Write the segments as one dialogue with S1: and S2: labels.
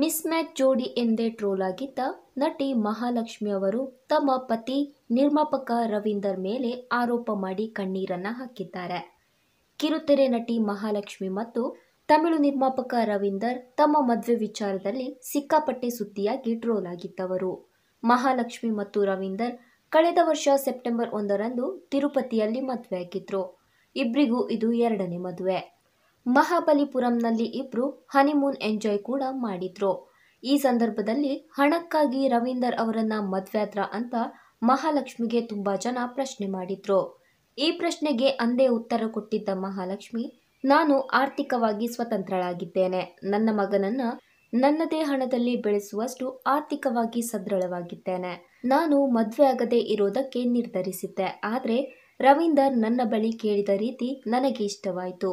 S1: miss match ಜೋಡಿ ಎಂದೇ troll ಆಗಿದ್ದ ನಟಿ ಮಹಾಲಕ್ಷ್ಮಿ ಅವರು ತಮ್ಮ ಪತಿ ನಿರ್ಮಾಪಕ ರವೀಂದರ್ ಮೇಲೆ ಆರೋಪ ಮಾಡಿ ಕಣ್ಣೀರನ್ನು ಹಾಕಿದ್ದಾರೆ ಕಿರುತೆರೆ ನಟಿ ಮಹಾಲಕ್ಷ್ಮಿ ಮತ್ತು ತಮಿಳು ನಿರ್ಮಾಪಕ ರವೀಂದರ್ ತಮ್ಮ ಮದುವೆ ವಿಚಾರದಲ್ಲಿ ಸಿಕ್ಕಾಪಟ್ಟೆ ಸುದ್ದಿಯಾಗಿ ಟ್ರೋಲ್ ಆಗಿದ್ದವರು ಮಹಾಲಕ್ಷ್ಮಿ ಮತ್ತು ರವೀಂದರ್ ಕಳೆದ ವರ್ಷ ಸೆಪ್ಟೆಂಬರ್ ಒಂದರಂದು ತಿರುಪತಿಯಲ್ಲಿ ಮದುವೆಯಾಗಿದ್ರು ಇಬ್ಬರಿಗೂ ಇದು ಎರಡನೇ ಮದುವೆ ಮಹಾಬಲಿಪುರಂನಲ್ಲಿ ಇಬ್ರು ಹನಿಮೂನ್ ಎಂಜಾಯ್ ಕೂಡ ಮಾಡಿದ್ರು ಈ ಸಂದರ್ಭದಲ್ಲಿ ಹಣಕ್ಕಾಗಿ ರವೀಂದರ್ ಅವರನ್ನ ಮದ್ವ್ಯಾತ್ರ ಅಂತ ಮಹಾಲಕ್ಷ್ಮಿಗೆ ತುಂಬಾ ಜನ ಪ್ರಶ್ನೆ ಮಾಡಿದ್ರು ಈ ಪ್ರಶ್ನೆಗೆ ಅಂದೇ ಉತ್ತರ ಕೊಟ್ಟಿದ್ದ ಮಹಾಲಕ್ಷ್ಮಿ ನಾನು ಆರ್ಥಿಕವಾಗಿ ಸ್ವತಂತ್ರಳಾಗಿದ್ದೇನೆ ನನ್ನ ಮಗನನ್ನ ನನ್ನದೇ ಹಣದಲ್ಲಿ ಬೆಳೆಸುವಷ್ಟು ಆರ್ಥಿಕವಾಗಿ ಸದೃಢವಾಗಿದ್ದೇನೆ ನಾನು ಮದುವೆ ಆಗದೆ ಇರೋದಕ್ಕೆ ನಿರ್ಧರಿಸಿದ್ದೆ ಆದರೆ ರವೀಂದರ್ ನನ್ನ ಬಳಿ ಕೇಳಿದ ರೀತಿ ನನಗೆ ಇಷ್ಟವಾಯಿತು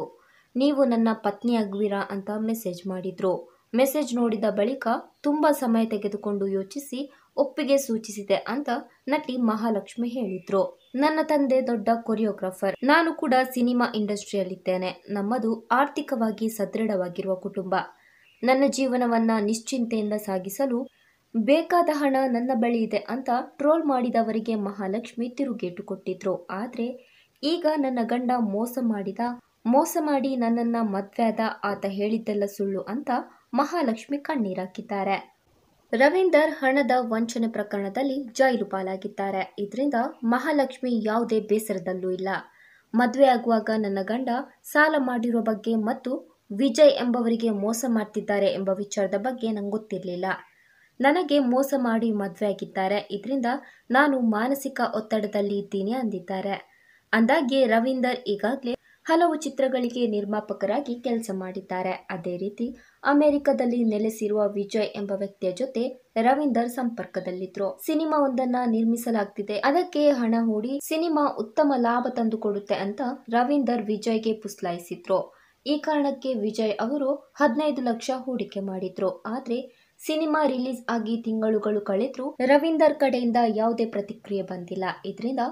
S1: ನೀವು ನನ್ನ ಪತ್ನಿಯಾಗುವಿರಾ ಅಂತ ಮೆಸೇಜ್ ಮಾಡಿದರು ಮೆಸೇಜ್ ನೋಡಿದ ಬಳಿಕ ತುಂಬ ಸಮಯ ತೆಗೆದುಕೊಂಡು ಯೋಚಿಸಿ ಒಪ್ಪಿಗೆ ಸೂಚಿಸಿದೆ ಅಂತ ನಟಿ ಮಹಾಲಕ್ಷ್ಮಿ ಹೇಳಿದ್ರು ನನ್ನ ತಂದೆ ದೊಡ್ಡ ಕೊರಿಯೋಗ್ರಾಫರ್ ನಾನು ಕೂಡ ಸಿನಿಮಾ ಇಂಡಸ್ಟ್ರಿಯಲ್ಲಿದ್ದೇನೆ ನಮ್ಮದು ಆರ್ಥಿಕವಾಗಿ ಸದೃಢವಾಗಿರುವ ಕುಟುಂಬ ನನ್ನ ಜೀವನವನ್ನ ನಿಶ್ಚಿಂತೆಯಿಂದ ಸಾಗಿಸಲು ಬೇಕಾದ ಹಣ ನನ್ನ ಬಳಿ ಇದೆ ಅಂತ ಟ್ರೋಲ್ ಮಾಡಿದವರಿಗೆ ಮಹಾಲಕ್ಷ್ಮಿ ತಿರುಗೇಟು ಕೊಟ್ಟಿದ್ರು ಆದ್ರೆ ಈಗ ನನ್ನ ಗಂಡ ಮೋಸ ಮಾಡಿದ ಮೋಸ ಮಾಡಿ ನನ್ನನ್ನು ಮದ್ವೆಯಾದ ಆತ ಹೇಳಿದ್ದೆಲ್ಲ ಸುಳ್ಳು ಅಂತ ಮಹಾಲಕ್ಷ್ಮಿ ಕಣ್ಣೀರಾಕಿದ್ದಾರೆ ರವೀಂದರ್ ಹಣದ ವಂಚನೆ ಪ್ರಕರಣದಲ್ಲಿ ಜೈಲು ಪಾಲಾಗಿದ್ದಾರೆ ಇದರಿಂದ ಮಹಾಲಕ್ಷ್ಮಿ ಯಾವುದೇ ಬೇಸರದಲ್ಲೂ ಇಲ್ಲ ಆಗುವಾಗ ನನ್ನ ಗಂಡ ಸಾಲ ಮಾಡಿರೋ ಬಗ್ಗೆ ಮತ್ತು ವಿಜಯ್ ಎಂಬವರಿಗೆ ಮೋಸ ಮಾಡ್ತಿದ್ದಾರೆ ಎಂಬ ವಿಚಾರದ ಬಗ್ಗೆ ನಂಗೆ ಗೊತ್ತಿರಲಿಲ್ಲ ನನಗೆ ಮೋಸ ಮಾಡಿ ಆಗಿದ್ದಾರೆ ಇದರಿಂದ ನಾನು ಮಾನಸಿಕ ಒತ್ತಡದಲ್ಲಿ ಇದ್ದೀನಿ ಅಂದಿದ್ದಾರೆ ಅಂದಾಗೆ ರವೀಂದರ್ ಈಗಾಗಲೇ ಹಲವು ಚಿತ್ರಗಳಿಗೆ ನಿರ್ಮಾಪಕರಾಗಿ ಕೆಲಸ ಮಾಡಿದ್ದಾರೆ ಅದೇ ರೀತಿ ಅಮೆರಿಕದಲ್ಲಿ ನೆಲೆಸಿರುವ ವಿಜಯ್ ಎಂಬ ವ್ಯಕ್ತಿಯ ಜೊತೆ ರವೀಂದರ್ ಸಂಪರ್ಕದಲ್ಲಿದ್ರು ಒಂದನ್ನ ನಿರ್ಮಿಸಲಾಗ್ತಿದೆ ಅದಕ್ಕೆ ಹಣ ಹೂಡಿ ಸಿನಿಮಾ ಉತ್ತಮ ಲಾಭ ತಂದುಕೊಡುತ್ತೆ ಅಂತ ರವೀಂದರ್ ವಿಜಯ್ಗೆ ಪುಸ್ಲಾಯಿಸಿದ್ರು ಈ ಕಾರಣಕ್ಕೆ ವಿಜಯ್ ಅವರು ಹದಿನೈದು ಲಕ್ಷ ಹೂಡಿಕೆ ಮಾಡಿದ್ರು ಆದ್ರೆ ಸಿನಿಮಾ ರಿಲೀಸ್ ಆಗಿ ತಿಂಗಳುಗಳು ಕಳೆದ್ರು ರವೀಂದರ್ ಕಡೆಯಿಂದ ಯಾವುದೇ ಪ್ರತಿಕ್ರಿಯೆ ಬಂದಿಲ್ಲ ಇದರಿಂದ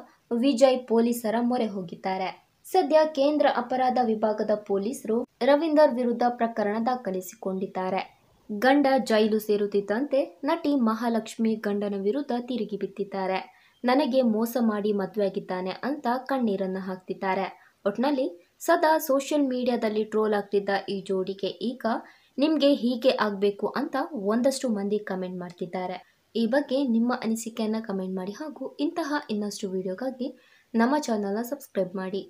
S1: ವಿಜಯ್ ಪೊಲೀಸರ ಮೊರೆ ಹೋಗಿದ್ದಾರೆ ಸದ್ಯ ಕೇಂದ್ರ ಅಪರಾಧ ವಿಭಾಗದ ಪೊಲೀಸರು ರವೀಂದರ್ ವಿರುದ್ಧ ಪ್ರಕರಣ ದಾಖಲಿಸಿಕೊಂಡಿದ್ದಾರೆ ಗಂಡ ಜೈಲು ಸೇರುತ್ತಿದ್ದಂತೆ ನಟಿ ಮಹಾಲಕ್ಷ್ಮಿ ಗಂಡನ ವಿರುದ್ಧ ತಿರುಗಿ ಬಿತ್ತಿದ್ದಾರೆ ನನಗೆ ಮೋಸ ಮಾಡಿ ಮದುವೆಯಾಗಿದ್ದಾನೆ ಅಂತ ಕಣ್ಣೀರನ್ನು ಹಾಕ್ತಿದ್ದಾರೆ ಒಟ್ನಲ್ಲಿ ಸದಾ ಸೋಷಿಯಲ್ ಮೀಡಿಯಾದಲ್ಲಿ ಟ್ರೋಲ್ ಆಗ್ತಿದ್ದ ಈ ಜೋಡಿಗೆ ಈಗ ನಿಮಗೆ ಹೀಗೆ ಆಗಬೇಕು ಅಂತ ಒಂದಷ್ಟು ಮಂದಿ ಕಮೆಂಟ್ ಮಾಡ್ತಿದ್ದಾರೆ ಈ ಬಗ್ಗೆ ನಿಮ್ಮ ಅನಿಸಿಕೆಯನ್ನು ಕಮೆಂಟ್ ಮಾಡಿ ಹಾಗೂ ಇಂತಹ ಇನ್ನಷ್ಟು ವಿಡಿಯೋಗಾಗಿ ನಮ್ಮ ಚಾನಲ್ನ ಸಬ್ಸ್ಕ್ರೈಬ್ ಮಾಡಿ